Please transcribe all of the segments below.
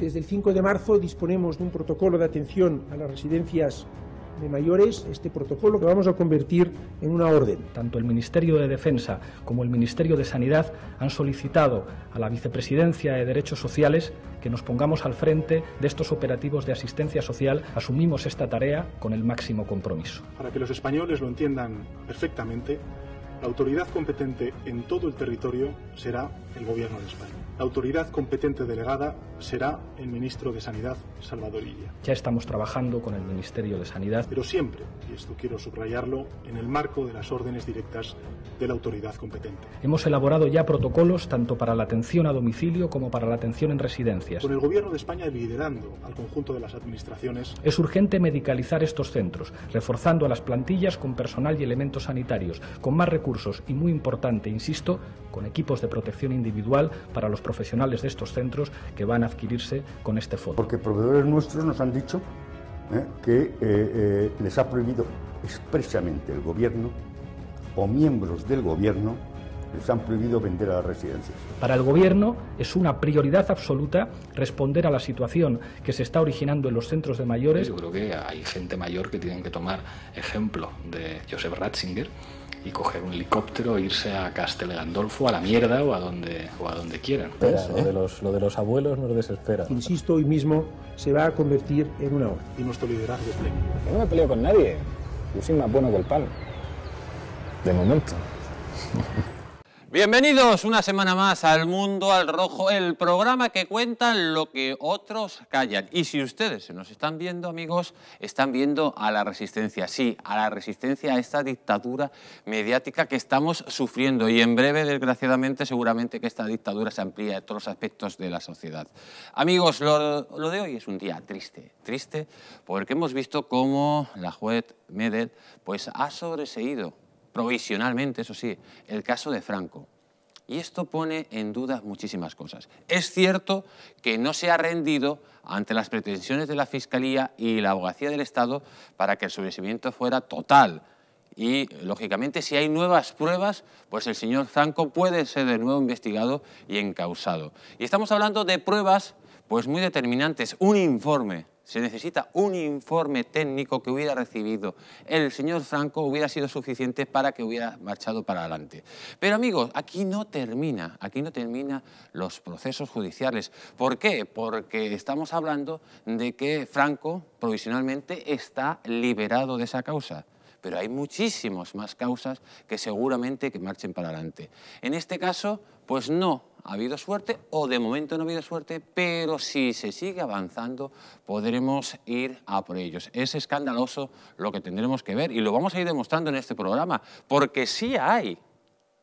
Desde el 5 de marzo disponemos de un protocolo de atención a las residencias de mayores este protocolo que vamos a convertir en una orden. Tanto el Ministerio de Defensa como el Ministerio de Sanidad han solicitado a la Vicepresidencia de Derechos Sociales que nos pongamos al frente de estos operativos de asistencia social. Asumimos esta tarea con el máximo compromiso. Para que los españoles lo entiendan perfectamente, la autoridad competente en todo el territorio será el Gobierno de España. La autoridad competente delegada será el ministro de Sanidad, Salvador Illa. Ya estamos trabajando con el Ministerio de Sanidad. Pero siempre, y esto quiero subrayarlo, en el marco de las órdenes directas de la autoridad competente. Hemos elaborado ya protocolos tanto para la atención a domicilio como para la atención en residencias. Con el Gobierno de España liderando al conjunto de las administraciones. Es urgente medicalizar estos centros, reforzando a las plantillas con personal y elementos sanitarios, con más recursos y, muy importante, insisto, con equipos de protección individual para los profesionales de estos centros que van a adquirirse con este fondo. Porque proveedores nuestros nos han dicho ¿eh? que eh, eh, les ha prohibido expresamente el gobierno o miembros del gobierno les han prohibido vender a las residencias. Para el Gobierno es una prioridad absoluta responder a la situación que se está originando en los centros de mayores. Yo creo que hay gente mayor que tienen que tomar ejemplo de Joseph Ratzinger y coger un helicóptero e irse a Castel Gandolfo, a la mierda o a donde, o a donde quieran. Pues, lo, ¿eh? de los, lo de los abuelos nos desespera. Insisto, hoy mismo se va a convertir en una hora. Y nuestro liderazgo es pleno. Yo no me peleo con nadie. Yo soy más bueno que el palo. De momento. Bienvenidos una semana más al Mundo al Rojo, el programa que cuenta lo que otros callan. Y si ustedes se nos están viendo, amigos, están viendo a la resistencia, sí, a la resistencia a esta dictadura mediática que estamos sufriendo. Y en breve, desgraciadamente, seguramente que esta dictadura se amplía a todos los aspectos de la sociedad. Amigos, lo, de hoy es un día triste, triste, porque hemos visto cómo la juez Medel pues, ha sobreseído provisionalmente, eso sí, el caso de Franco. Y esto pone en duda muchísimas cosas. Es cierto que no se ha rendido ante las pretensiones de la Fiscalía y la Abogacía del Estado para que el sobreseimiento fuera total. Y, lógicamente, si hay nuevas pruebas, pues el señor Franco puede ser de nuevo investigado y encausado. Y estamos hablando de pruebas pues muy determinantes. Un informe se necesita un informe técnico que hubiera recibido. El señor Franco hubiera sido suficiente para que hubiera marchado para adelante. Pero amigos, aquí no termina, aquí no termina los procesos judiciales. ¿Por qué? Porque estamos hablando de que Franco provisionalmente está liberado de esa causa pero hay muchísimas más causas que seguramente que marchen para adelante. En este caso, pues no, ha habido suerte o de momento no ha habido suerte, pero si se sigue avanzando podremos ir a por ellos. Es escandaloso lo que tendremos que ver y lo vamos a ir demostrando en este programa, porque sí hay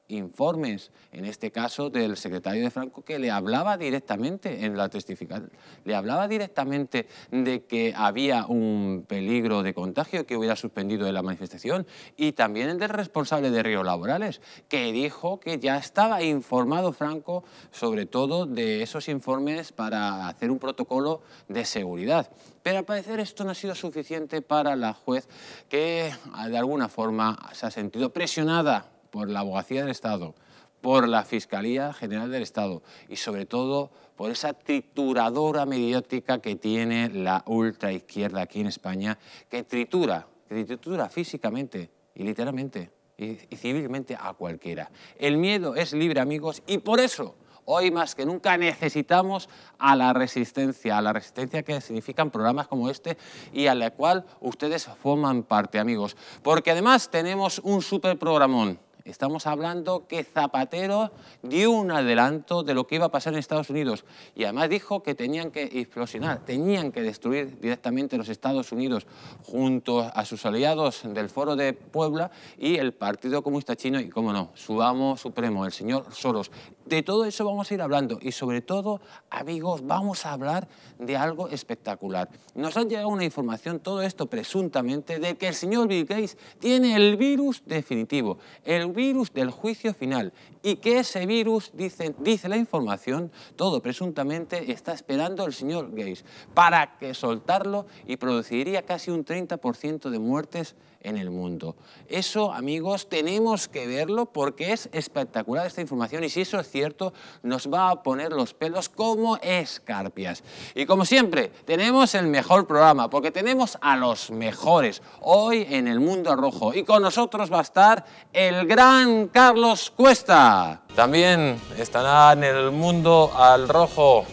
informes, en este caso del secretario de Franco, que le hablaba directamente, en la testificación, le hablaba directamente de que había un peligro de contagio que hubiera suspendido de la manifestación, y también el del responsable de Río Laborales, que dijo que ya estaba informado Franco sobre todo de esos informes para hacer un protocolo de seguridad. Pero al parecer esto no ha sido suficiente para la juez que de alguna forma se ha sentido presionada por la Abogacía del Estado, por la Fiscalía General del Estado y sobre todo por esa trituradora mediática que tiene la ultraizquierda aquí en España, que tritura, que tritura físicamente y literalmente y, civilmente a cualquiera. El miedo es libre, amigos, y por eso hoy más que nunca necesitamos a la resistencia, a la resistencia que significan programas como este y a la cual ustedes forman parte, amigos. Porque además tenemos un superprogramón. Estamos hablando que Zapatero dio un adelanto de lo que iba a pasar en Estados Unidos y además dijo que tenían que explosionar, tenían que destruir directamente los Estados Unidos junto a sus aliados del Foro de Puebla y el Partido Comunista Chino y, cómo no, su amo supremo, el señor Soros. De todo eso vamos a ir hablando y sobre todo, amigos, vamos a hablar de algo espectacular. Nos han llegado una información, todo esto presuntamente, de que el señor Bill Gates tiene el virus definitivo, el virus del juicio final y que ese virus, dice, dice la información, todo presuntamente está esperando el señor Gates para que soltarlo y produciría casi un 30% de muertes en el mundo. Eso, amigos, tenemos que verlo porque es espectacular esta información y si eso es cierto, nos va a poner los pelos como escarpias. Y como siempre, tenemos el mejor programa porque tenemos a los mejores hoy en el mundo rojo y con nosotros va a estar el gran Carlos Cuesta. También estará en el mundo al rojo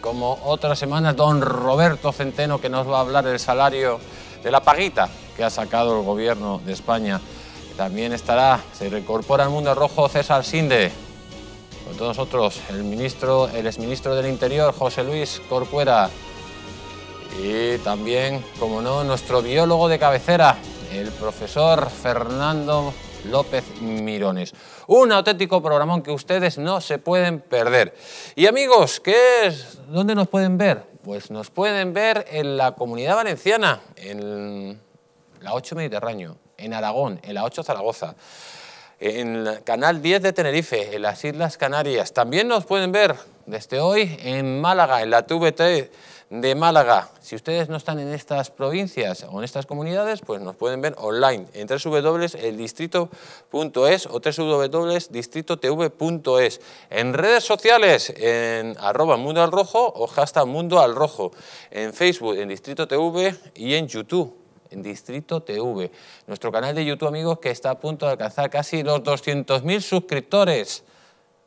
como otra semana, don Roberto Centeno, que nos va a hablar del salario de la paguita que ha sacado el gobierno de España. También estará, se reincorpora al mundo rojo César Sinde. Con todos nosotros, el ministro, el exministro del Interior, José Luis Corcuera. Y también, como no, nuestro biólogo de cabecera, el profesor Fernando López Mirones. Un auténtico programón que ustedes no se pueden perder. Y amigos, ¿qué es? ¿Dónde nos pueden ver? Pues nos pueden ver en la Comunidad Valenciana, en la 8 Mediterráneo, en Aragón, en la 8 Zaragoza, en el Canal 10 de Tenerife, en las Islas Canarias. También nos pueden ver desde hoy en Málaga, en la TVT de Málaga. Si ustedes no están en estas provincias o en estas comunidades, pues nos pueden ver online en www.eldistrito.es o www.distritotv.es. En redes sociales, en arroba mundo al rojo o hashtag mundo al rojo. En Facebook, en Distrito TV y en YouTube en Distrito TV. Nuestro canal de YouTube, amigos, que está a punto de alcanzar casi los 200.000 suscriptores.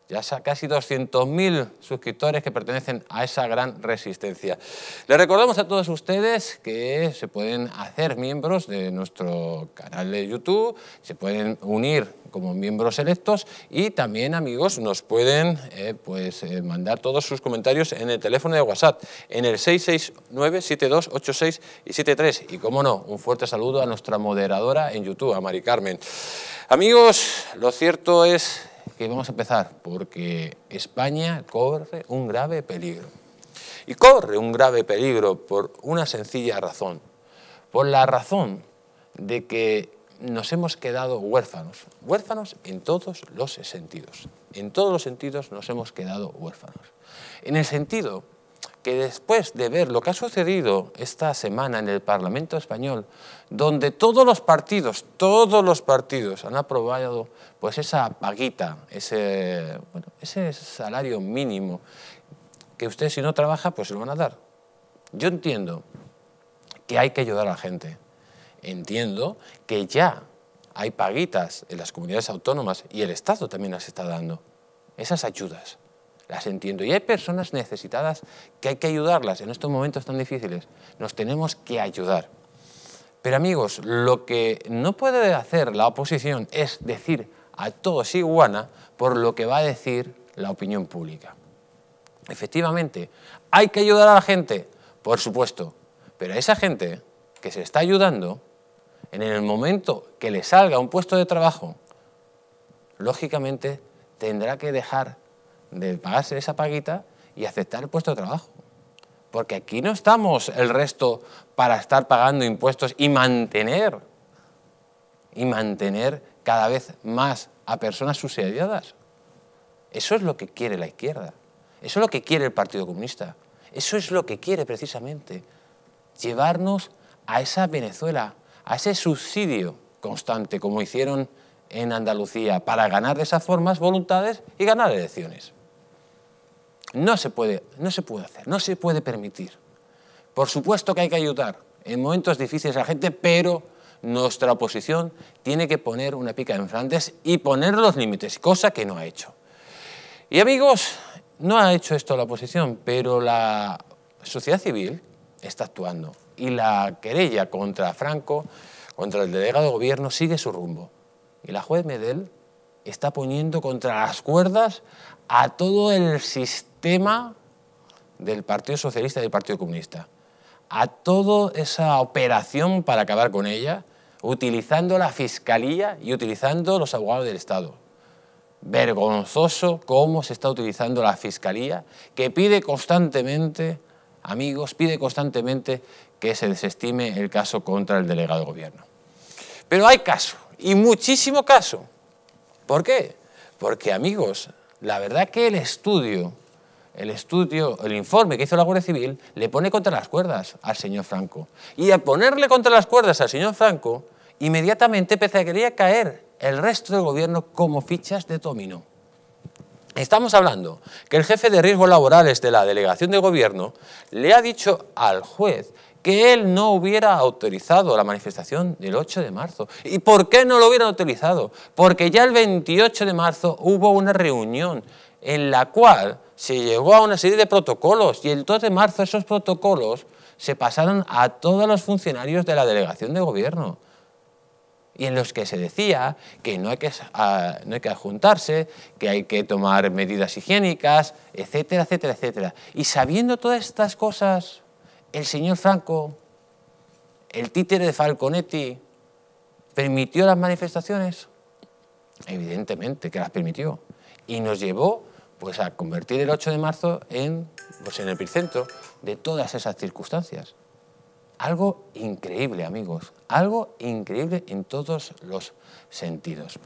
Ya casi 200.000 suscriptores que pertenecen a esa gran resistencia. Les recordamos a todos ustedes que se pueden hacer miembros de nuestro canal de YouTube, se pueden unir como miembros electos y también, amigos, nos pueden eh, pues, eh, mandar todos sus comentarios en el teléfono de WhatsApp, en el 669-7286 y 73. Y, cómo no, un fuerte saludo a nuestra moderadora en YouTube, a Mari Carmen. Amigos, lo cierto es que vamos a empezar porque España corre un grave peligro. Y corre un grave peligro por una sencilla razón, por la razón de que nos hemos quedado huérfanos, huérfanos en todos los sentidos, en todos los sentidos nos hemos quedado huérfanos. En el sentido que después de ver lo que ha sucedido esta semana en el Parlamento español, donde todos los partidos, todos los partidos han aprobado pues esa paguita, ese, ese salario mínimo que usted si no trabaja pues se lo van a dar. Yo entiendo que hay que ayudar a la gente. Entiendo que ya hay paguitas en las comunidades autónomas y el Estado también las está dando. Esas ayudas las entiendo. Y hay personas necesitadas que hay que ayudarlas en estos momentos tan difíciles. Nos tenemos que ayudar. Pero amigos, lo que no puede hacer la oposición es decir a todos iguana por lo que va a decir la opinión pública. Efectivamente, hay que ayudar a la gente, por supuesto, pero a esa gente que se está ayudando, en el momento que le salga un puesto de trabajo, lógicamente tendrá que dejar de pagarse esa paguita y aceptar el puesto de trabajo. Porque aquí no estamos el resto para estar pagando impuestos y mantener, y mantener cada vez más a personas subsidiadas. Eso es lo que quiere la izquierda. Eso es lo que quiere el Partido Comunista. Eso es lo que quiere precisamente. Llevarnos a esa Venezuela, a ese subsidio constante, como hicieron en Andalucía, para ganar de esas formas voluntades y ganar elecciones. No se puede, no se puede hacer, no se puede permitir. Por supuesto que hay que ayudar en momentos difíciles a la gente, pero nuestra oposición tiene que poner una pica en frantes y poner los límites, cosa que no ha hecho. Y amigos, no ha hecho esto la oposición, pero la sociedad civil está actuando y la querella contra Franco, contra el delegado de gobierno, sigue su rumbo. Y la juez Medel está poniendo contra las cuerdas a todo el sistema del Partido Socialista y del Partido Comunista, a toda esa operación para acabar con ella, utilizando la Fiscalía y utilizando los abogados del Estado. Vergonzoso cómo se está utilizando la Fiscalía, que pide constantemente, amigos, pide constantemente que se desestime el caso contra el delegado de gobierno. Pero hay caso, y muchísimo caso. ¿Por qué? Porque, amigos, la verdad que el estudio, el estudio, el informe que hizo la Guardia Civil le pone contra las cuerdas al señor Franco. Y al ponerle contra las cuerdas al señor Franco, inmediatamente empezaría a caer el resto del gobierno como fichas de dominó. Estamos hablando que el jefe de riesgos laborales de la delegación de gobierno le ha dicho al juez que él no hubiera autorizado la manifestación del 8 de marzo. ¿Y por qué no lo hubiera autorizado? Porque ya el 28 de marzo hubo una reunión en la cual se llegó a una serie de protocolos y el 2 de marzo esos protocolos se pasaron a todos los funcionarios de la delegación de gobierno y en los que se decía que no hay que, no hay que adjuntarse, que hay que tomar medidas higiénicas, etcétera, etcétera, etcétera. Y sabiendo todas estas cosas, el señor Franco, el títere de Falconetti, permitió las manifestaciones? Evidentemente que las permitió. Y nos llevó pues, a convertir el 8 de marzo en, pues, en el epicentro de todas esas circunstancias. Algo increíble, amigos, algo increíble en todos los sentidos.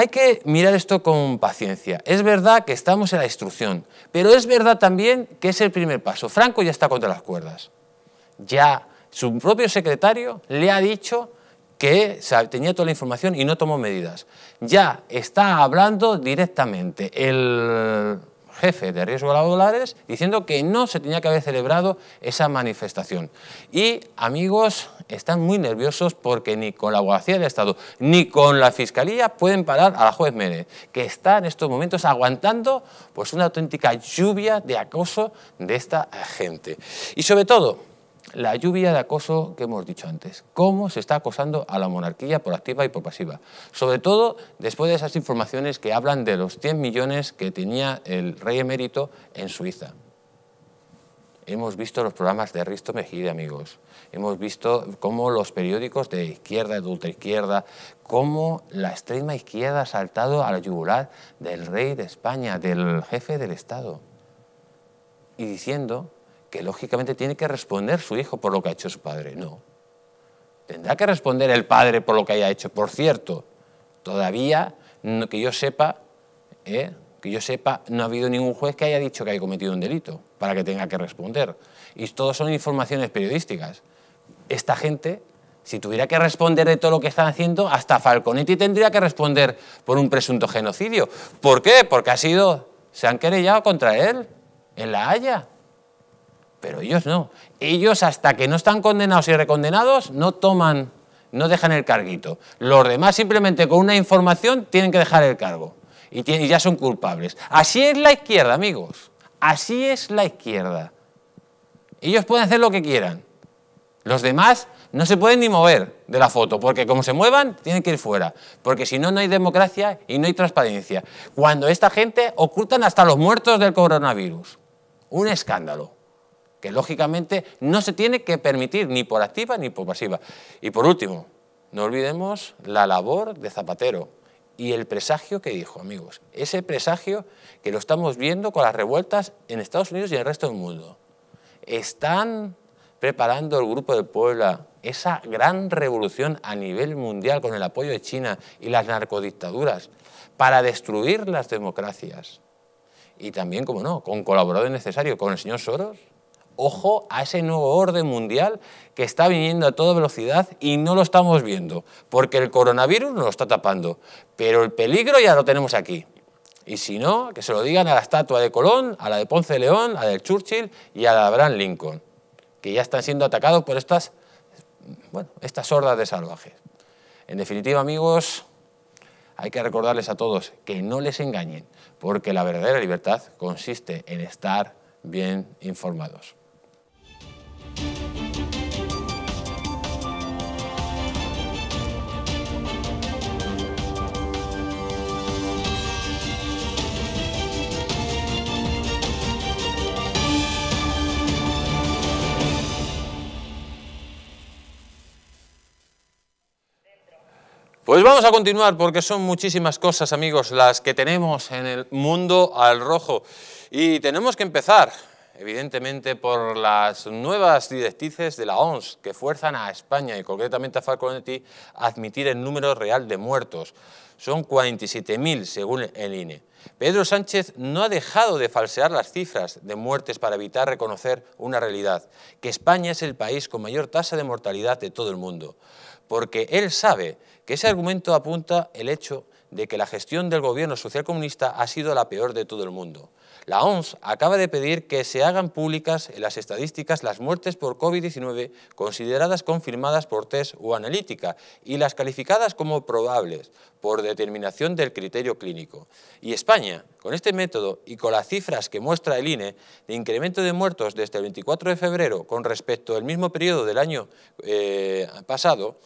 Hay que mirar esto con paciencia. Es verdad que estamos en la instrucción, pero es verdad también que es el primer paso. Franco ya está contra las cuerdas. Ya su propio secretario le ha dicho que tenía toda la información y no tomó medidas. Ya está hablando directamente el jefe de riesgo a dólares diciendo que no se tenía que haber celebrado esa manifestación. Y amigos, están muy nerviosos porque ni con la abogacía del Estado ni con la Fiscalía pueden parar a la juez Mene que está en estos momentos aguantando pues, una auténtica lluvia de acoso de esta gente. Y sobre todo, la lluvia de acoso que hemos dicho antes. Cómo se está acosando a la monarquía por activa y por pasiva. Sobre todo después de esas informaciones que hablan de los 100 millones que tenía el rey emérito en Suiza. Hemos visto los programas de Risto Mejide, amigos. Hemos visto cómo los periódicos de izquierda, de ultraizquierda, cómo la extrema izquierda ha saltado a la yugular del rey de España, del jefe del Estado. Y diciendo que lógicamente tiene que responder su hijo por lo que ha hecho su padre. No. Tendrá que responder el padre por lo que haya hecho. Por cierto, todavía, que yo sepa, ¿eh? que yo sepa, no ha habido ningún juez que haya dicho que haya cometido un delito para que tenga que responder. Y todo son informaciones periodísticas. Esta gente, si tuviera que responder de todo lo que están haciendo, hasta Falconetti tendría que responder por un presunto genocidio. ¿Por qué? Porque ha sido, se han querellado contra él en La Haya. Pero ellos no. Ellos hasta que no están condenados y recondenados no toman, no dejan el carguito. Los demás simplemente con una información tienen que dejar el cargo y, ya son culpables. Así es la izquierda, amigos. Así es la izquierda. Ellos pueden hacer lo que quieran. Los demás no se pueden ni mover de la foto, porque como se muevan, tienen que ir fuera. Porque si no, no hay democracia y no hay transparencia. Cuando esta gente ocultan hasta los muertos del coronavirus. Un escándalo que lógicamente no se tiene que permitir ni por activa ni por pasiva. Y por último, no olvidemos la labor de Zapatero y el presagio que dijo, amigos. Ese presagio que lo estamos viendo con las revueltas en Estados Unidos y en el resto del mundo. Están preparando el Grupo de Puebla esa gran revolución a nivel mundial con el apoyo de China y las narcodictaduras para destruir las democracias. Y también, como no, con colaboradores necesario con el señor Soros, ojo a ese nuevo orden mundial que está viniendo a toda velocidad y no lo estamos viendo, porque el coronavirus nos lo está tapando, pero el peligro ya lo tenemos aquí. Y si no, que se lo digan a la estatua de Colón, a la de Ponce de León, a la de Churchill y a la de Abraham Lincoln, que ya están siendo atacados por estas, bueno, estas hordas de salvajes. En definitiva, amigos, hay que recordarles a todos que no les engañen, porque la verdadera libertad consiste en estar bien informados. Pues vamos a continuar porque son muchísimas cosas, amigos, las que tenemos en el mundo al rojo. Y tenemos que empezar evidentemente por las nuevas directrices de la ONS que fuerzan a España y concretamente a Falconetti a admitir el número real de muertos. Son 47.000 según el INE. Pedro Sánchez no ha dejado de falsear las cifras de muertes para evitar reconocer una realidad, que España es el país con mayor tasa de mortalidad de todo el mundo, porque él sabe que ese argumento apunta el hecho de que la gestión del gobierno socialcomunista ha sido la peor de todo el mundo. La OMS acaba de pedir que se hagan públicas en las estadísticas las muertes por COVID-19 consideradas confirmadas por test o analítica y las calificadas como probables por determinación del criterio clínico. Y España, con este método y con las cifras que muestra el INE de incremento de muertos desde el 24 de febrero con respecto al mismo periodo del año eh, pasado,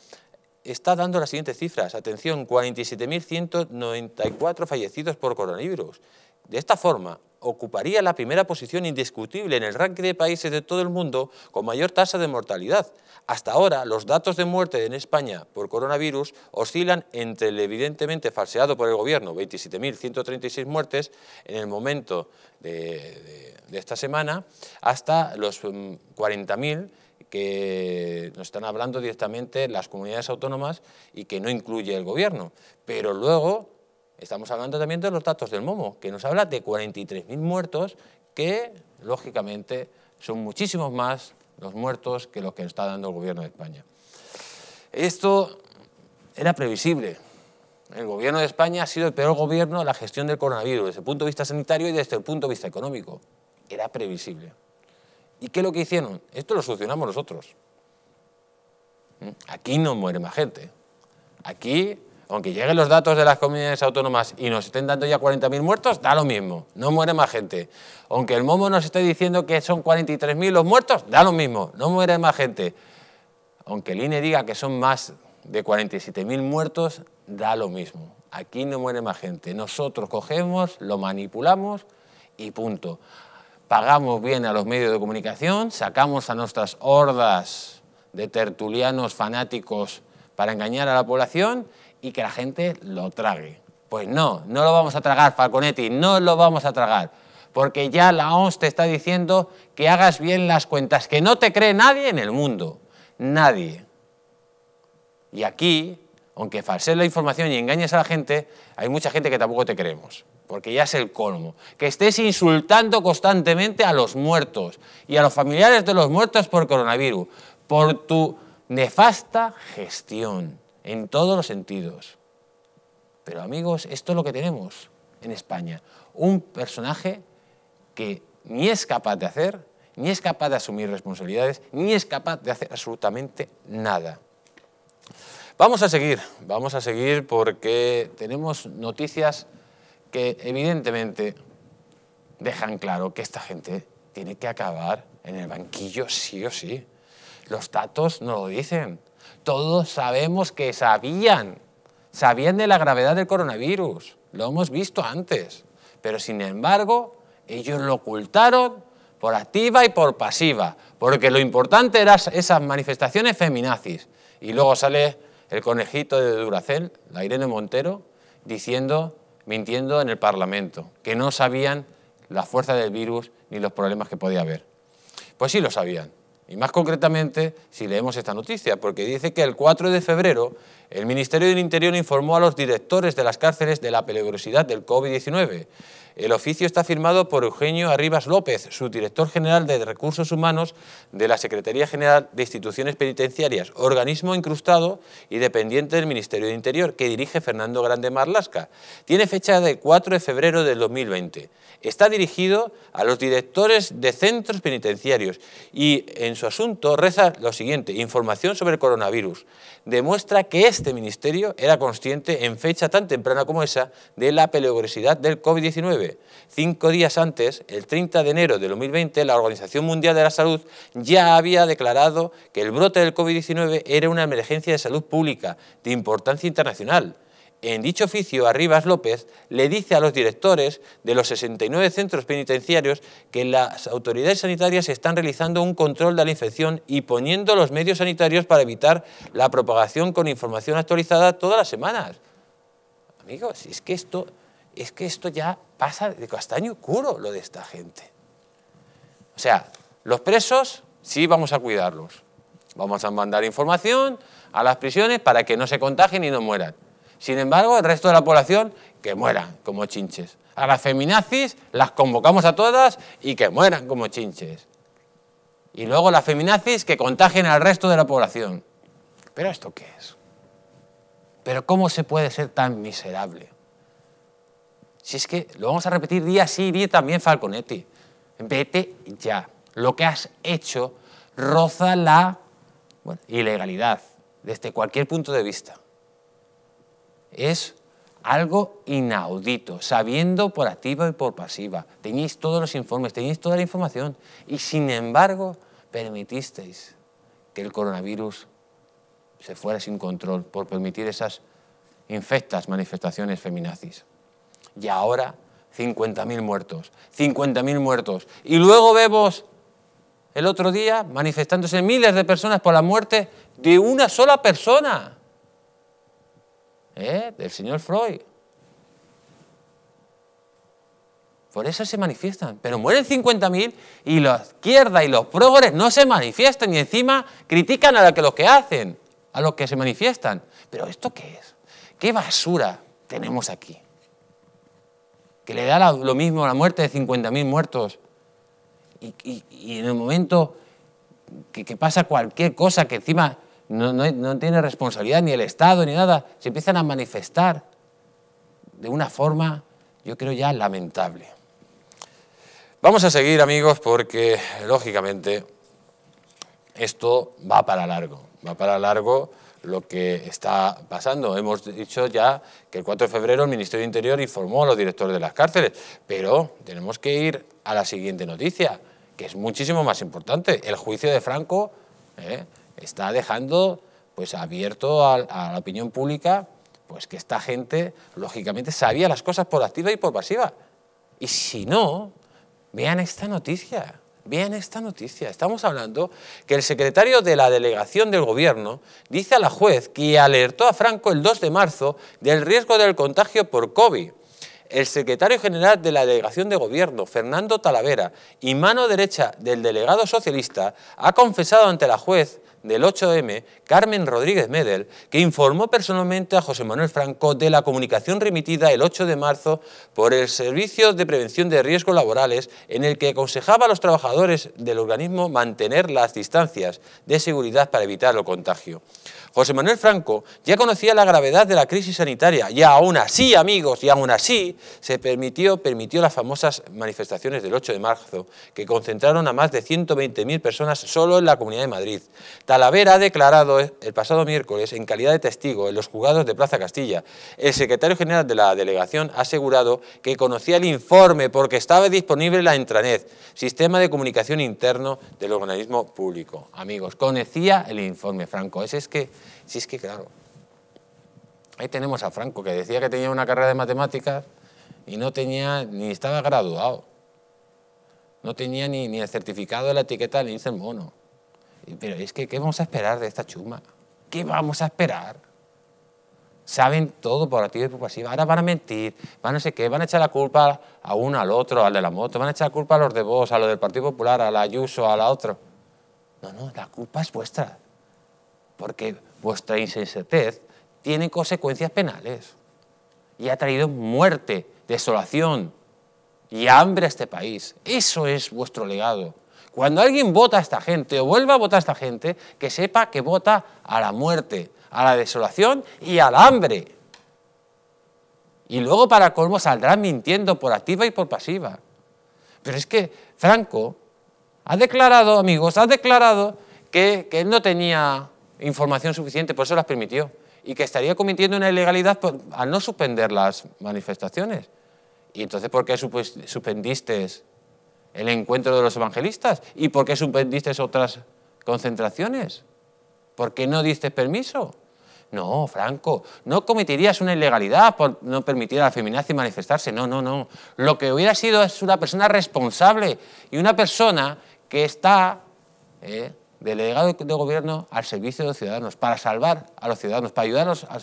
está dando las siguientes cifras. Atención, 47.194 fallecidos por coronavirus. De esta forma, ocuparía la primera posición indiscutible en el ranking de países de todo el mundo con mayor tasa de mortalidad. Hasta ahora, los datos de muerte en España por coronavirus oscilan entre el evidentemente falseado por el gobierno, 27.136 muertes en el momento de, esta semana, hasta los 40.000 mm, que nos están hablando directamente las comunidades autónomas y que no incluye el gobierno. Pero luego Estamos hablando también de los datos del Momo, que nos habla de 43.000 muertos, que lógicamente son muchísimos más los muertos que los que nos está dando el gobierno de España. Esto era previsible. El gobierno de España ha sido el peor gobierno en la gestión del coronavirus, desde el punto de vista sanitario y desde el punto de vista económico. Era previsible. ¿Y qué es lo que hicieron? Esto lo solucionamos nosotros. Aquí no muere más gente. Aquí aunque lleguen los datos de las comunidades autónomas y nos estén dando ya 40.000 muertos, da lo mismo, no muere más gente. Aunque el MOMO nos esté diciendo que son 43.000 los muertos, da lo mismo, no muere más gente. Aunque el INE diga que son más de 47.000 muertos, da lo mismo. Aquí no muere más gente. Nosotros cogemos, lo manipulamos y punto. Pagamos bien a los medios de comunicación, sacamos a nuestras hordas de tertulianos fanáticos para engañar a la población y que la gente lo trague. Pues no, no lo vamos a tragar, Falconetti, no lo vamos a tragar. Porque ya la OMS te está diciendo que hagas bien las cuentas, que no te cree nadie en el mundo. Nadie. Y aquí, aunque falses la información y engañes a la gente, hay mucha gente que tampoco te creemos porque ya es el colmo, que estés insultando constantemente a los muertos y a los familiares de los muertos por coronavirus, por tu nefasta gestión en todos los sentidos. Pero amigos, esto es lo que tenemos en España. Un personaje que ni es capaz de hacer, ni es capaz de asumir responsabilidades, ni es capaz de hacer absolutamente nada. Vamos a seguir, vamos a seguir porque tenemos noticias que evidentemente dejan claro que esta gente tiene que acabar en el banquillo sí o sí. Los datos no lo dicen, todos sabemos que sabían, sabían de la gravedad del coronavirus, lo hemos visto antes, pero sin embargo ellos lo ocultaron por activa y por pasiva, porque lo importante eran esas manifestaciones feminazis. Y luego sale el conejito de Duracel, la Irene Montero, diciendo, mintiendo en el Parlamento, que no sabían la fuerza del virus ni los problemas que podía haber. Pues sí lo sabían. Y más concretamente, si leemos esta noticia, porque dice que el 4 de febrero el Ministerio del Interior informó a los directores de las cárceles de la peligrosidad del COVID-19. El oficio está firmado por Eugenio Arribas López, subdirector general de Recursos Humanos de la Secretaría General de Instituciones Penitenciarias, organismo incrustado y dependiente del Ministerio del Interior, que dirige Fernando Grande Marlasca. Tiene fecha de 4 de febrero del 2020. Está dirigido a los directores de centros penitenciarios y en su asunto reza lo siguiente, información sobre el coronavirus. Demuestra que este ministerio era consciente en fecha tan temprana como esa de la peligrosidad del COVID-19. Cinco días antes, el 30 de enero de 2020, la Organización Mundial de la Salud ya había declarado que el brote del COVID-19 era una emergencia de salud pública de importancia internacional en dicho oficio, Arribas López le dice a los directores de los 69 centros penitenciarios que las autoridades sanitarias están realizando un control de la infección y poniendo los medios sanitarios para evitar la propagación con información actualizada todas las semanas. Amigos, es que esto, es que esto ya pasa de castaño curo lo de esta gente. O sea, los presos sí vamos a cuidarlos. Vamos a mandar información a las prisiones para que no se contagien y no mueran. Sin embargo, el resto de la población que mueran como chinches. A las feminazis las convocamos a todas y que mueran como chinches. Y luego las feminazis que contagien al resto de la población. ¿Pero esto qué es? ¿Pero cómo se puede ser tan miserable? Si es que lo vamos a repetir día sí y día también, Falconetti. Vete ya. Lo que has hecho roza la ilegalidad desde cualquier punto de vista. Es algo inaudito, sabiendo por activa y por pasiva. Teníais todos los informes, teníais toda la información y sin embargo permitisteis que el coronavirus se fuera sin control por permitir esas infectas manifestaciones feminazis. Y ahora 50.000 muertos, 50.000 muertos. Y luego vemos el otro día manifestándose miles de personas por la muerte de una sola persona. ¿Eh? del señor Freud. Por eso se manifiestan. Pero mueren 50.000 y la izquierda y los progres no se manifiestan y encima critican a los que hacen, a los que se manifiestan. Pero ¿esto qué es? ¿Qué basura tenemos aquí? Que le da lo mismo la muerte de 50.000 muertos y, en el momento que pasa cualquier cosa que encima no, tiene responsabilidad ni el Estado ni nada, se empiezan a manifestar de una forma, yo creo ya lamentable. Vamos a seguir, amigos, porque lógicamente esto va para largo, va para largo lo que está pasando. Hemos dicho ya que el 4 de febrero el Ministerio de Interior informó a los directores de las cárceles, pero tenemos que ir a la siguiente noticia, que es muchísimo más importante, el juicio de Franco, ¿eh? está dejando pues abierto a, la opinión pública pues que esta gente, lógicamente, sabía las cosas por activa y por pasiva. Y si no, vean esta noticia, vean esta noticia. Estamos hablando que el secretario de la delegación del gobierno dice a la juez que alertó a Franco el 2 de marzo del riesgo del contagio por COVID. El secretario general de la delegación de gobierno, Fernando Talavera, y mano derecha del delegado socialista, ha confesado ante la juez del 8M, Carmen Rodríguez Medel, que informó personalmente a José Manuel Franco de la comunicación remitida el 8 de marzo por el Servicio de Prevención de Riesgos Laborales, en el que aconsejaba a los trabajadores del organismo mantener las distancias de seguridad para evitar el contagio. José Manuel Franco ya conocía la gravedad de la crisis sanitaria y aún así, amigos, y aún así se permitió, permitió las famosas manifestaciones del 8 de marzo que concentraron a más de 120.000 personas solo en la Comunidad de Madrid. Talavera ha declarado el pasado miércoles en calidad de testigo en los juzgados de Plaza Castilla. El secretario general de la delegación ha asegurado que conocía el informe porque estaba disponible la intranet, sistema de comunicación interno del organismo público. Amigos, conocía el informe, Franco. Ese es que si es que, claro, ahí tenemos a Franco, que decía que tenía una carrera de matemáticas y no tenía, ni estaba graduado. No tenía ni, el certificado de la etiqueta ni el mono. Pero es que, ¿qué vamos a esperar de esta chuma? ¿Qué vamos a esperar? Saben todo por activo y por Ahora van a mentir, van a no sé qué, van a echar la culpa a uno, al otro, al de la moto, van a echar la culpa a los de vos, a los del Partido Popular, a la Ayuso, a la otro. No, no, la culpa es vuestra. Porque vuestra insensatez tiene consecuencias penales y ha traído muerte, desolación y hambre a este país. Eso es vuestro legado. Cuando alguien vota a esta gente o vuelva a votar a esta gente, que sepa que vota a la muerte, a la desolación y al hambre. Y luego para colmo saldrán mintiendo por activa y por pasiva. Pero es que Franco ha declarado, amigos, ha declarado que, que él no tenía información suficiente, por eso las permitió. Y que estaría cometiendo una ilegalidad al no suspender las manifestaciones. ¿Y entonces por qué suspendiste el encuentro de los evangelistas? ¿Y por qué suspendiste otras concentraciones? ¿Por qué no diste permiso? No, Franco, no cometerías una ilegalidad por no permitir a la y manifestarse. No, no, no. Lo que hubiera sido es una persona responsable y una persona que está eh, delegado de gobierno al servicio de los ciudadanos, para salvar a los ciudadanos, para ayudarnos a,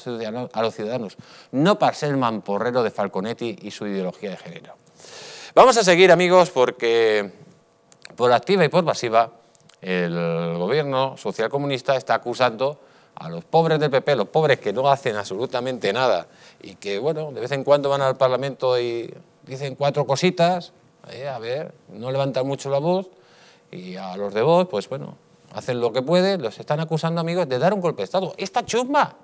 los ciudadanos, no para ser el mamporrero de Falconetti y su ideología de género. Vamos a seguir, amigos, porque por activa y por pasiva el gobierno socialcomunista está acusando a los pobres del PP, los pobres que no hacen absolutamente nada y que, bueno, de vez en cuando van al Parlamento y dicen cuatro cositas, eh, a ver, no levantan mucho la voz, y a los de voz, pues bueno, hacen lo que pueden, los están acusando, amigos, de dar un golpe de Estado. Esta chumba,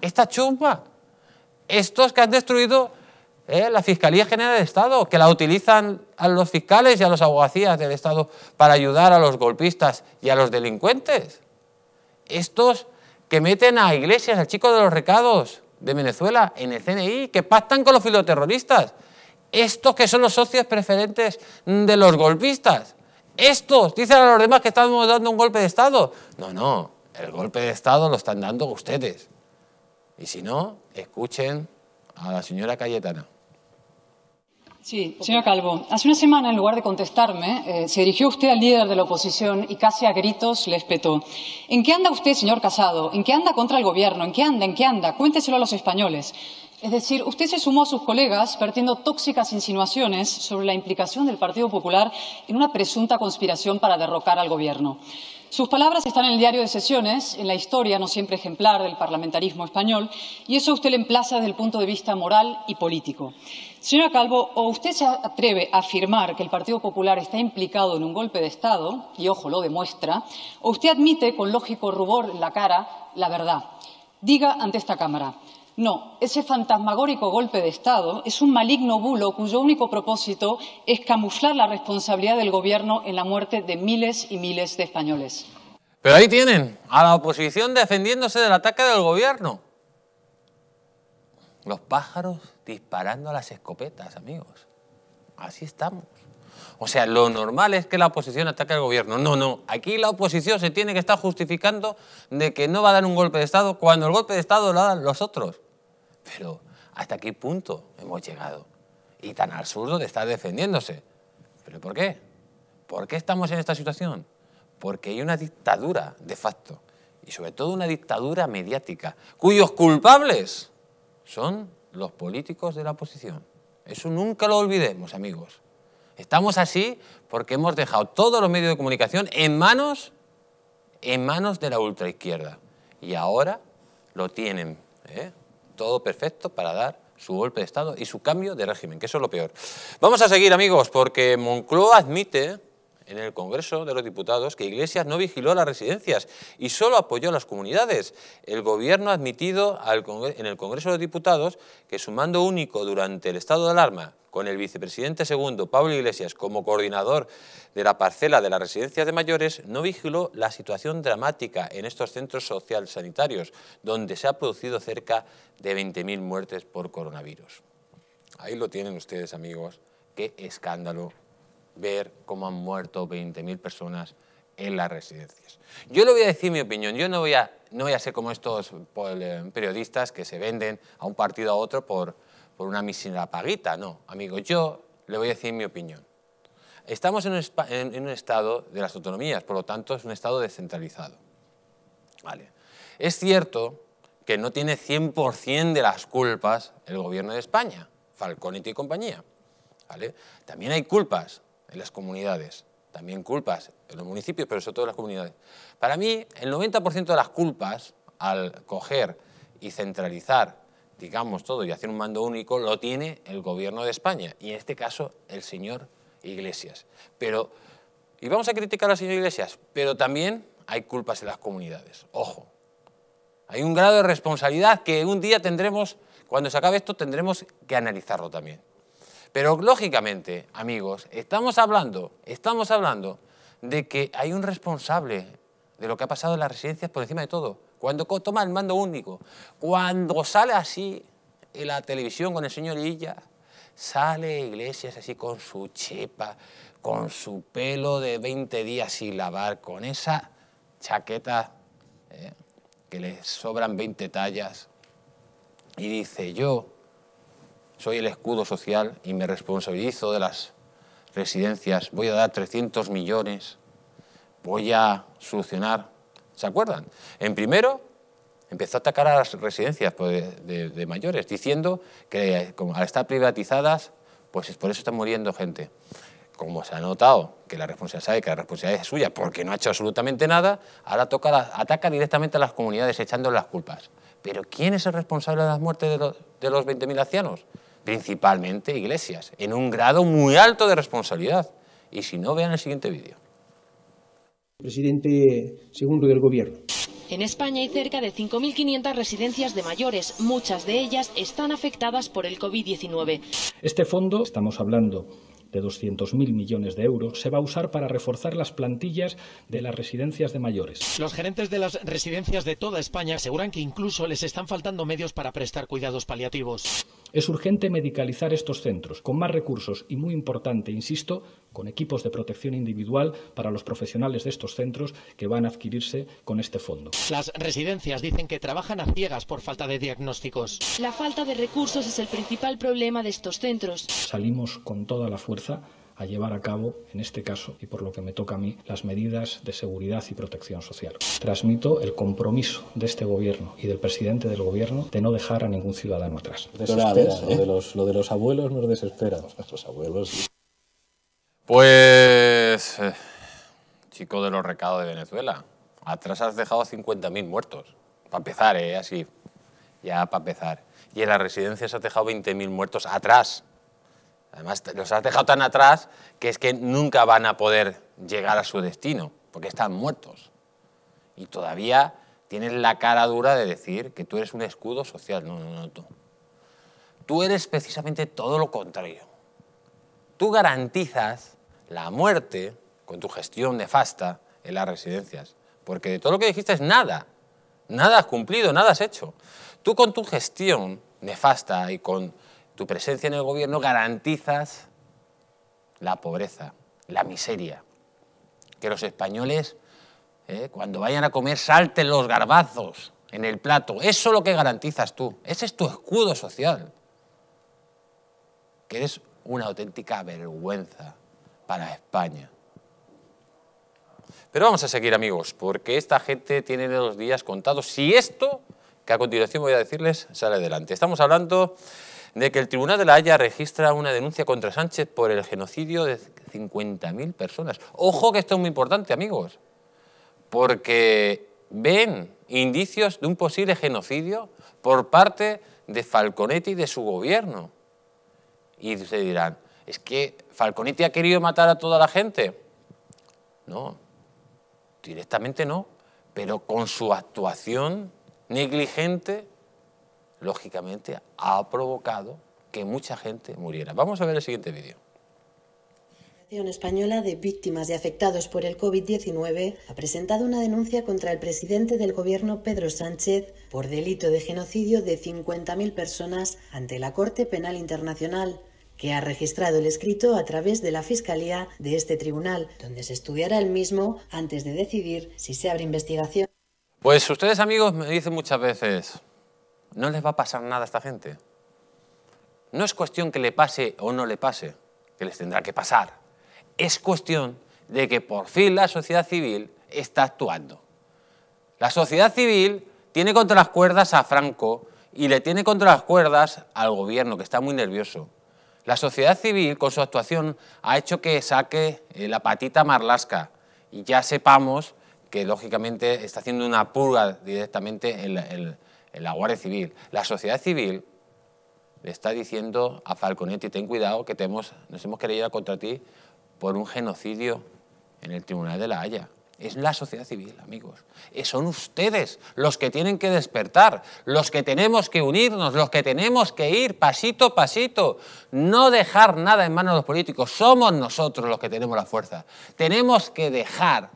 esta chumba, estos que han destruido eh, la Fiscalía General del Estado, que la utilizan a los fiscales y a los abogacías del Estado para ayudar a los golpistas y a los delincuentes. Estos que meten a Iglesias, al chico de los recados de Venezuela, en el CNI, que pactan con los filoterroristas. Estos que son los socios preferentes de los golpistas. Estos dicen a los demás que estamos dando un golpe de Estado. No, no, el golpe de Estado lo están dando ustedes. Y si no, escuchen a la señora Cayetana. Sí, señor Calvo, hace una semana, en lugar de contestarme, eh, se dirigió usted al líder de la oposición y casi a gritos le espetó. ¿En qué anda usted, señor Casado? ¿En qué anda contra el gobierno? ¿En qué anda? ¿En qué anda? Cuénteselo a los españoles. Es decir, usted se sumó a sus colegas vertiendo tóxicas insinuaciones sobre la implicación del Partido Popular en una presunta conspiración para derrocar al Gobierno. Sus palabras están en el diario de sesiones, en la historia no siempre ejemplar del parlamentarismo español, y eso usted le emplaza desde el punto de vista moral y político. Señora Calvo, ¿o usted se atreve a afirmar que el Partido Popular está implicado en un golpe de Estado, y ojo, lo demuestra, o usted admite con lógico rubor en la cara la verdad? Diga ante esta Cámara. No, ese fantasmagórico golpe de Estado es un maligno bulo cuyo único propósito es camuflar la responsabilidad del Gobierno en la muerte de miles y miles de españoles. Pero ahí tienen, a la oposición defendiéndose del ataque del Gobierno. Los pájaros disparando las escopetas, amigos. Así estamos. O sea, lo normal es que la oposición ataque al gobierno. No, no. Aquí la oposición se tiene que estar justificando de que no va a dar un golpe de Estado cuando el golpe de Estado lo dan los otros. Pero ¿hasta qué punto hemos llegado? Y tan absurdo de estar defendiéndose. ¿Pero por qué? ¿Por qué estamos en esta situación? Porque hay una dictadura de facto y sobre todo una dictadura mediática cuyos culpables son los políticos de la oposición. Eso nunca lo olvidemos, amigos. Estamos así porque hemos dejado todos los medios de comunicación en manos, en manos de la ultraizquierda. Y ahora lo tienen ¿eh? todo perfecto para dar su golpe de Estado y su cambio de régimen, que eso es lo peor. Vamos a seguir, amigos, porque Moncloa admite en el Congreso de los Diputados que Iglesias no vigiló las residencias y solo apoyó a las comunidades. El Gobierno ha admitido en el Congreso de los Diputados que su mando único durante el estado de alarma con el vicepresidente segundo, Pablo Iglesias, como coordinador de la parcela de la residencia de mayores, no vigiló la situación dramática en estos centros social sanitarios, donde se ha producido cerca de 20.000 muertes por coronavirus. Ahí lo tienen ustedes, amigos, qué escándalo ver cómo han muerto 20.000 personas en las residencias. Yo le voy a decir mi opinión, yo no voy a, no voy a ser como estos pues, eh, periodistas que se venden a un partido a otro por por una misinapaguita, no. Amigo, yo le voy a decir mi opinión. Estamos en un, estado de las autonomías, por lo tanto es un estado descentralizado. Vale. Es cierto que no tiene 100% de las culpas el gobierno de España, Falconetti y compañía. ¿Vale? También hay culpas en las comunidades, también culpas en los municipios, pero sobre todo en las comunidades. Para mí, el 90% de las culpas al coger y centralizar todo y hacer un mando único lo tiene el gobierno de España y en este caso el señor Iglesias. Pero, y vamos a criticar al señor Iglesias, pero también hay culpas en las comunidades. Ojo, hay un grado de responsabilidad que un día tendremos, cuando se acabe esto, tendremos que analizarlo también. Pero lógicamente, amigos, estamos hablando, estamos hablando de que hay un responsable de lo que ha pasado en las residencias por encima de todo cuando toma el mando único, cuando sale así en la televisión con el señor Illa, sale Iglesias así con su chepa, con su pelo de 20 días sin lavar, con esa chaqueta eh, que le sobran 20 tallas, y dice, yo soy el escudo social y me responsabilizo de las residencias, voy a dar 300 millones, voy a solucionar ¿se acuerdan? En primero empezó a atacar a las residencias pues, de, mayores, diciendo que como al estar privatizadas, pues por eso está muriendo gente. Como se ha notado que la responsabilidad que la responsabilidad es suya porque no ha hecho absolutamente nada, ahora toca ataca directamente a las comunidades echándoles las culpas. Pero ¿quién es el responsable de las muertes de los, de los 20.000 ancianos? Principalmente iglesias, en un grado muy alto de responsabilidad. Y si no, vean el siguiente vídeo presidente segundo del gobierno. En España hay cerca de 5.500 residencias de mayores. Muchas de ellas están afectadas por el COVID-19. Este fondo, estamos hablando de 200.000 millones de euros, se va a usar para reforzar las plantillas de las residencias de mayores. Los gerentes de las residencias de toda España aseguran que incluso les están faltando medios para prestar cuidados paliativos. Es urgente medicalizar estos centros con más recursos y, muy importante, insisto, con equipos de protección individual para los profesionales de estos centros que van a adquirirse con este fondo. Las residencias dicen que trabajan a ciegas por falta de diagnósticos. La falta de recursos es el principal problema de estos centros. Salimos con toda la fuerza a llevar a cabo, en este caso, y por lo que me toca a mí, las medidas de seguridad y protección social. Transmito el compromiso de este gobierno y del presidente del gobierno de no dejar a ningún ciudadano atrás. ¿Eh? lo, de los, abuelos nos desespera. Nuestros abuelos. Pues... Eh, chico de los recados de Venezuela. Atrás has dejado 50.000 muertos. Para empezar, ¿eh? Así. Ya para empezar. Y en las residencias has dejado 20.000 muertos atrás. Además, los has dejado tan atrás que es que nunca van a poder llegar a su destino, porque están muertos. Y todavía tienes la cara dura de decir que tú eres un escudo social. No, no, no, tú. Tú eres precisamente todo lo contrario. Tú garantizas la muerte con tu gestión nefasta en las residencias, porque de todo lo que dijiste es nada. Nada has cumplido, nada has hecho. Tú con tu gestión nefasta y con tu presencia en el gobierno garantizas la pobreza, la miseria. Que los españoles, eh, cuando vayan a comer, salten los garbazos en el plato. Eso es lo que garantizas tú. Ese es tu escudo social. Que eres una auténtica vergüenza para España. Pero vamos a seguir, amigos, porque esta gente tiene los días contados. Si esto que a continuación voy a decirles sale adelante. Estamos hablando de que el Tribunal de la Haya registra una denuncia contra Sánchez por el genocidio de 50.000 personas. Ojo que esto es muy importante, amigos, porque ven indicios de un posible genocidio por parte de Falconetti y de su gobierno. Y se dirán, es que Falconetti ha querido matar a toda la gente. No, directamente no, pero con su actuación negligente lógicamente, ha provocado que mucha gente muriera. Vamos a ver el siguiente vídeo. Española de Víctimas y Afectados por el COVID-19 ha presentado una denuncia contra el presidente del gobierno Pedro Sánchez por delito de genocidio de 50.000 personas ante la Corte Penal Internacional que ha registrado el escrito a través de la Fiscalía de este tribunal, donde se estudiará el mismo antes de decidir si se abre investigación. Pues ustedes amigos me dicen muchas veces, no les va a pasar nada a esta gente. No es cuestión que le pase o no le pase, que les tendrá que pasar. Es cuestión de que por fin la sociedad civil está actuando. La sociedad civil tiene contra las cuerdas a Franco y le tiene contra las cuerdas al gobierno, que está muy nervioso. La sociedad civil, con su actuación, ha hecho que saque eh, la patita marlasca y ya sepamos que, lógicamente, está haciendo una purga directamente el en la Guardia Civil, la sociedad civil le está diciendo a Falconetti, ten cuidado que nos hemos, nos hemos querido contra ti por un genocidio en el Tribunal de la Haya. Es la sociedad civil, amigos. Eh, son ustedes los que tienen que despertar, los que tenemos que unirnos, los que tenemos que ir pasito a pasito. No dejar nada en manos de los políticos. Somos nosotros los que tenemos la fuerza. Tenemos que dejar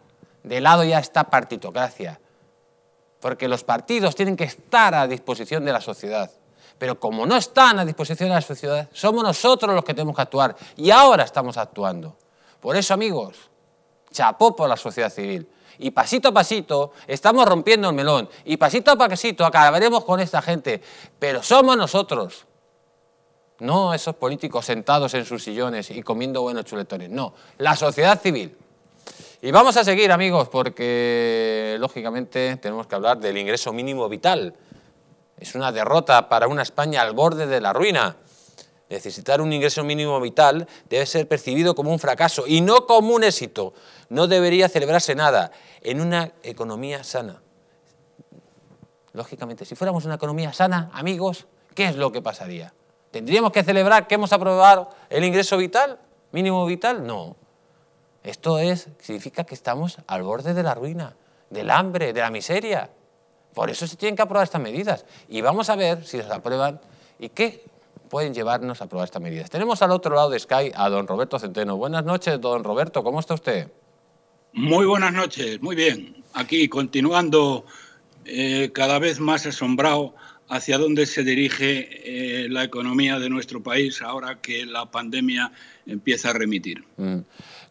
de lado ya esta partitocracia porque los partidos tienen que estar a disposición de la sociedad. Pero como no están a disposición de la sociedad, somos nosotros los que tenemos que actuar. Y ahora estamos actuando. Por eso, amigos, chapó por la sociedad civil. Y pasito a pasito estamos rompiendo el melón. Y pasito a pasito acabaremos con esta gente. Pero somos nosotros. No esos políticos sentados en sus sillones y comiendo buenos chuletones. No, la sociedad civil. Y vamos a seguir, amigos, porque lógicamente tenemos que hablar del ingreso mínimo vital. Es una derrota para una España al borde de la ruina. Necesitar un ingreso mínimo vital debe ser percibido como un fracaso y no como un éxito. No debería celebrarse nada en una economía sana. Lógicamente, si fuéramos una economía sana, amigos, ¿qué es lo que pasaría? ¿Tendríamos que celebrar que hemos aprobado el ingreso vital, mínimo vital? No. Esto significa que estamos al borde de la ruina, del hambre, de la miseria. Por eso se tienen que aprobar estas medidas. Y vamos a ver si las aprueban y qué pueden llevarnos a aprobar estas medidas. Tenemos al otro lado de Sky a don Roberto Centeno. Buenas noches, don Roberto. ¿Cómo está usted? Muy buenas noches, muy bien. Aquí continuando eh, cada vez más asombrado hacia dónde se dirige eh, la economía de nuestro país ahora que la pandemia empieza a remitir. Mm.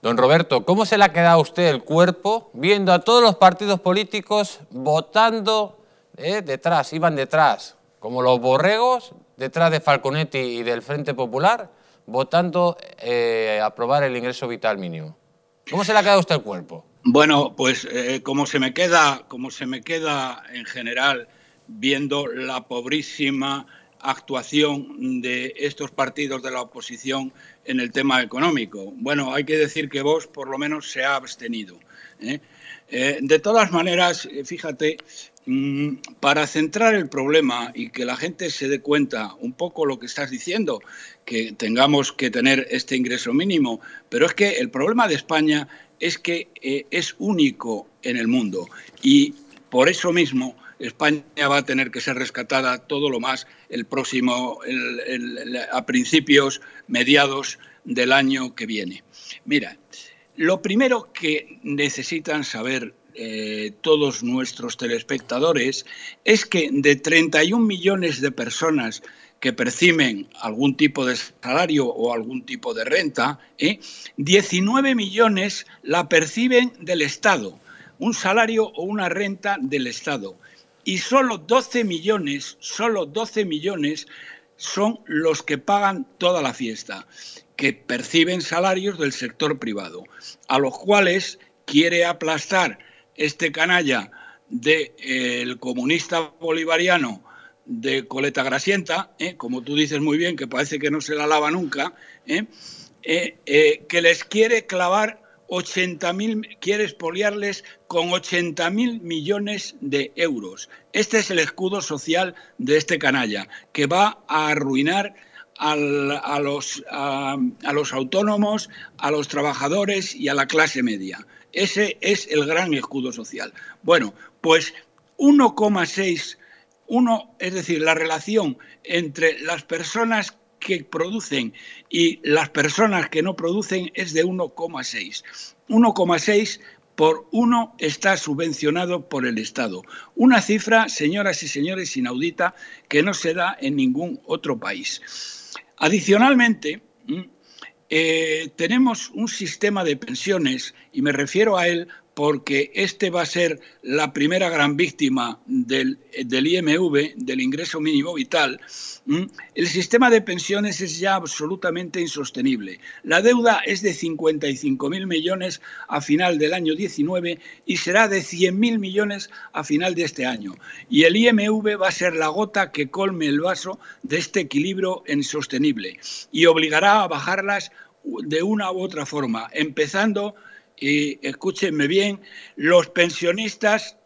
Don Roberto, ¿cómo se le ha quedado a usted el cuerpo viendo a todos los partidos políticos votando eh, detrás, iban detrás, como los borregos detrás de Falconetti y del Frente Popular, votando eh, aprobar el ingreso vital mínimo? ¿Cómo se le ha quedado a usted el cuerpo? Bueno, pues eh, se me queda, como se me queda en general viendo la pobrísima actuación de estos partidos de la oposición en el tema económico. Bueno, hay que decir que vos, por lo menos se ha abstenido. ¿eh? Eh, de todas maneras, eh, fíjate, mm, para centrar el problema y que la gente se dé cuenta un poco lo que estás diciendo, que tengamos que tener este ingreso mínimo, pero es que el problema de España es que es único en el mundo y por eso mismo España va a tener que ser rescatada todo lo más el próximo, a principios, mediados del año que viene. Mira, lo primero que necesitan saber eh, todos nuestros telespectadores es que de 31 millones de personas que perciben algún tipo de salario o algún tipo de renta, 19 ¿eh? millones la perciben del Estado, un salario o una renta del Estado y solo 12 millones, solo 12 millones son los que pagan toda la fiesta, que perciben salarios del sector privado, a los cuales quiere aplastar este canalla del de, eh, comunista bolivariano de Coleta Grasienta, eh, como tú dices muy bien, que parece que no se la lava nunca, eh, que les quiere clavar 80.000, quiere expoliarles con 80.000 millones de euros. Este es el escudo social de este canalla, que va a arruinar a, los, a, los autónomos, a los trabajadores y a la clase media. Ese es el gran escudo social. Bueno, pues 1,6 es decir, la relación entre las personas que producen y las personas que no producen es de 1,6. 1,6 por 1 está subvencionado por el Estado. Una cifra, señoras y señores, inaudita, que no se da en ningún otro país. Adicionalmente, mm, eh, tenemos un sistema de pensiones, y me refiero a él porque este va a ser la primera gran víctima del, del IMV, del ingreso mínimo vital, el sistema de pensiones es ya absolutamente insostenible. La deuda es de 55.000 millones a final del año 19 y será de 100.000 millones a final de este año. Y el IMV va a ser la gota que colme el vaso de este equilibrio insostenible y obligará a bajarlas de una u otra forma, empezando y escúchenme bien, los pensionistas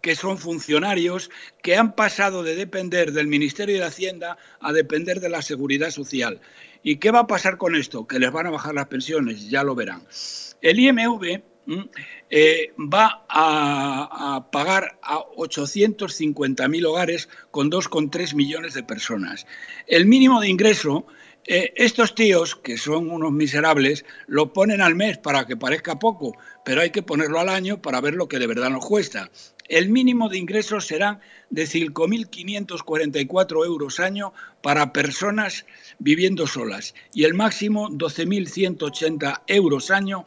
que son funcionarios que han pasado de depender del Ministerio de Hacienda a depender de la Seguridad Social. ¿Y qué va a pasar con esto? Que les van a bajar las pensiones, ya lo verán. El IMV eh, va a, a, pagar a 850.000 hogares con 2,3 millones de personas. El mínimo de ingreso eh, estos tíos, que son unos miserables, lo ponen al mes para que parezca poco, pero hay que ponerlo al año para ver lo que de verdad nos cuesta. El mínimo de ingresos será de 5.544 euros año para personas viviendo solas y el máximo 12.180 euros año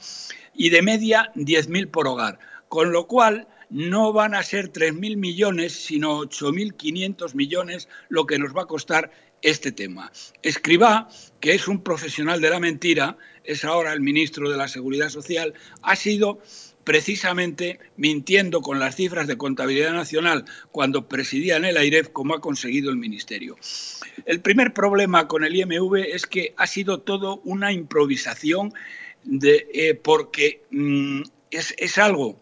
y de media 10.000 por hogar. Con lo cual, no van a ser 3.000 millones, sino 8.500 millones lo que nos va a costar este tema. Escribá, que es un profesional de la mentira, es ahora el ministro de la Seguridad Social, ha sido precisamente mintiendo con las cifras de contabilidad nacional cuando presidía en el AIREF, como ha conseguido el Ministerio. El primer problema con el IMV es que ha sido todo una improvisación de, eh, porque mm, es, es algo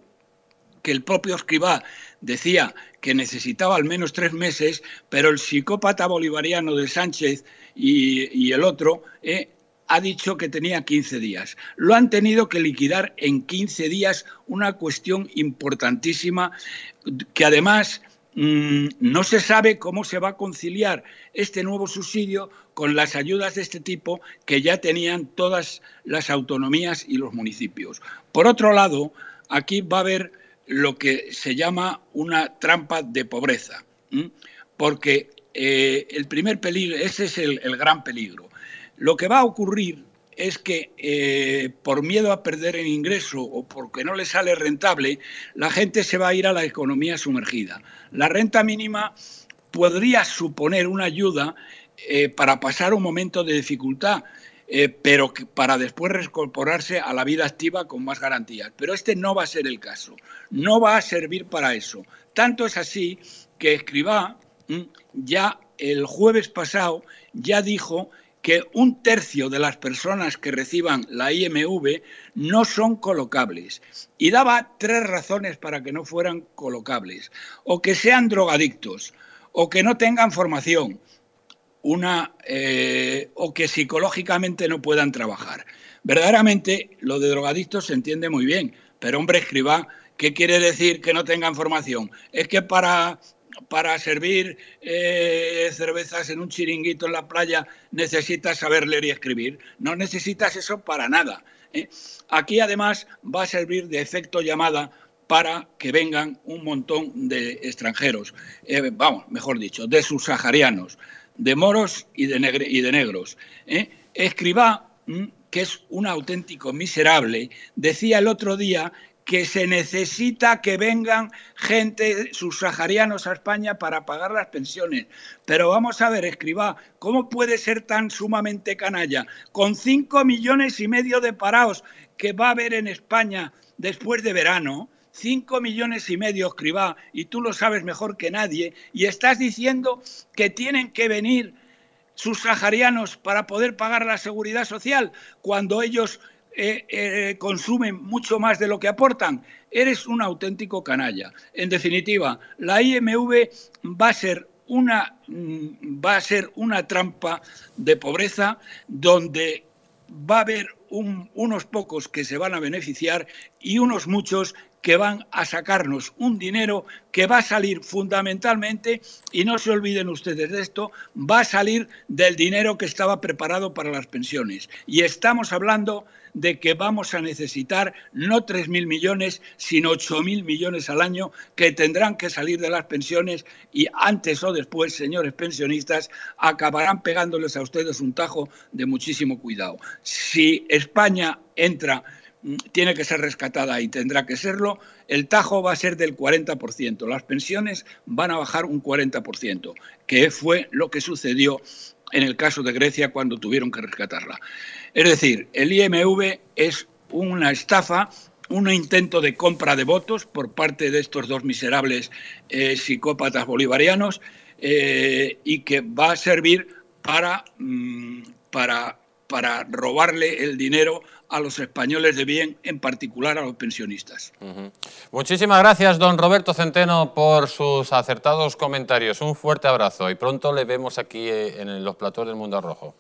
que el propio Escribá decía que necesitaba al menos tres meses, pero el psicópata bolivariano de Sánchez y, el otro eh, ha dicho que tenía 15 días. Lo han tenido que liquidar en 15 días, una cuestión importantísima que además mm, no se sabe cómo se va a conciliar este nuevo subsidio con las ayudas de este tipo que ya tenían todas las autonomías y los municipios. Por otro lado, aquí va a haber lo que se llama una trampa de pobreza, porque eh, el primer peligro, ese es el, gran peligro. Lo que va a ocurrir es que eh, por miedo a perder el ingreso o porque no le sale rentable, la gente se va a ir a la economía sumergida. La renta mínima podría suponer una ayuda eh, para pasar un momento de dificultad, eh, pero para después reincorporarse a la vida activa con más garantías. Pero este no va a ser el caso, no va a servir para eso. Tanto es así que Escribá ya el jueves pasado ya dijo que un tercio de las personas que reciban la IMV no son colocables y daba tres razones para que no fueran colocables, o que sean drogadictos, o que no tengan formación, una eh, o que psicológicamente no puedan trabajar. Verdaderamente lo de drogadictos se entiende muy bien, pero hombre escriba, ¿qué quiere decir que no tengan formación? Es que para, para servir eh, cervezas en un chiringuito en la playa necesitas saber leer y escribir. No necesitas eso para nada. ¿eh? Aquí además va a servir de efecto llamada para que vengan un montón de extranjeros, vamos, mejor dicho, de subsaharianos, de moros y de, y de negros. ¿eh? Escribá, que es un auténtico miserable, decía el otro día que se necesita que vengan gente subsaharianos a España para pagar las pensiones. Pero vamos a ver, Escribá, ¿cómo puede ser tan sumamente canalla? Con cinco millones y medio de parados que va a haber en España después de verano, 5 millones y medio, escribá... y tú lo sabes mejor que nadie, y estás diciendo que tienen que venir sus saharianos para poder pagar la seguridad social cuando ellos eh, eh, consumen mucho más de lo que aportan. Eres un auténtico canalla. En definitiva, la IMV va a ser una, mm, va a ser una trampa de pobreza donde va a haber unos pocos que se van a beneficiar y unos muchos que van a sacarnos un dinero que va a salir fundamentalmente, y no se olviden ustedes de esto, va a salir del dinero que estaba preparado para las pensiones. Y estamos hablando de que vamos a necesitar no 3.000 millones, sino 8.000 millones al año que tendrán que salir de las pensiones y antes o después, señores pensionistas, acabarán pegándoles a ustedes un tajo de muchísimo cuidado. Si España entra tiene que ser rescatada y tendrá que serlo, el tajo va a ser del 40%, las pensiones van a bajar un 40%, que fue lo que sucedió en el caso de Grecia cuando tuvieron que rescatarla. Es decir, el IMV es una estafa, un intento de compra de votos por parte de estos dos miserables eh, psicópatas bolivarianos eh, y que va a servir para, mm, para para robarle el dinero a los españoles de bien, en particular a los pensionistas. Muchísimas gracias, don Roberto Centeno, por sus acertados comentarios. Un fuerte abrazo y pronto le vemos aquí eh, en los platos del Mundo Rojo.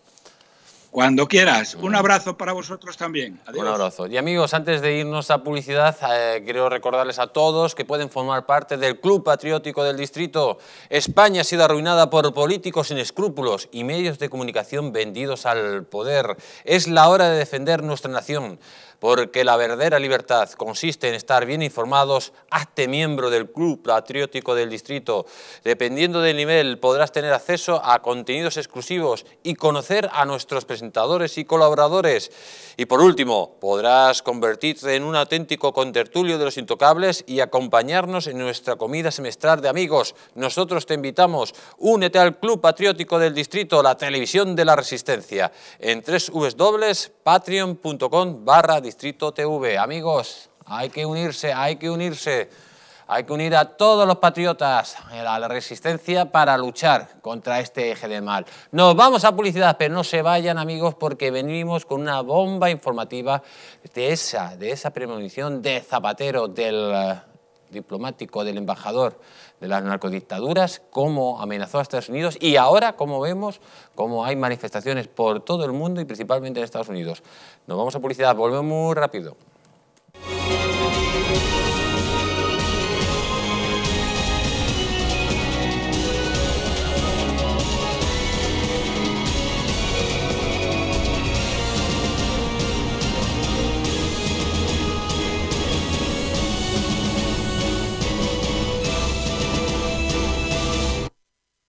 Cuando quieras. Un abrazo para vosotros también. Un abrazo. Y amigos, antes de irnos a publicidad, eh, quiero recordarles a todos que pueden formar parte del Club Patriótico del Distrito. España ha sido arruinada por políticos sin escrúpulos y medios de comunicación vendidos al poder. Es la hora de defender nuestra nación porque la verdadera libertad consiste en estar bien informados, hazte miembro del Club Patriótico del Distrito. Dependiendo del nivel podrás tener acceso a contenidos exclusivos y conocer a nuestros presentadores y colaboradores. Y por último, podrás convertirte en un auténtico contertulio de los intocables y acompañarnos en nuestra comida semestral de amigos. Nosotros te invitamos, únete al Club Patriótico del Distrito, la televisión de la resistencia, en www.patreon.com barra Distrito TV. Amigos, hay que unirse, hay que unirse. Hay que unir a todos los patriotas a la resistencia para luchar contra este eje del mal. Nos vamos a publicidad, pero no se vayan amigos porque venimos con una bomba informativa de esa, de esa premonición de Zapatero, del diplomático del embajador de las narcodictaduras, cómo amenazó a Estados Unidos y ahora cómo vemos cómo hay manifestaciones por todo el mundo y principalmente en Estados Unidos. Nos vamos a publicidad, volvemos muy rápido.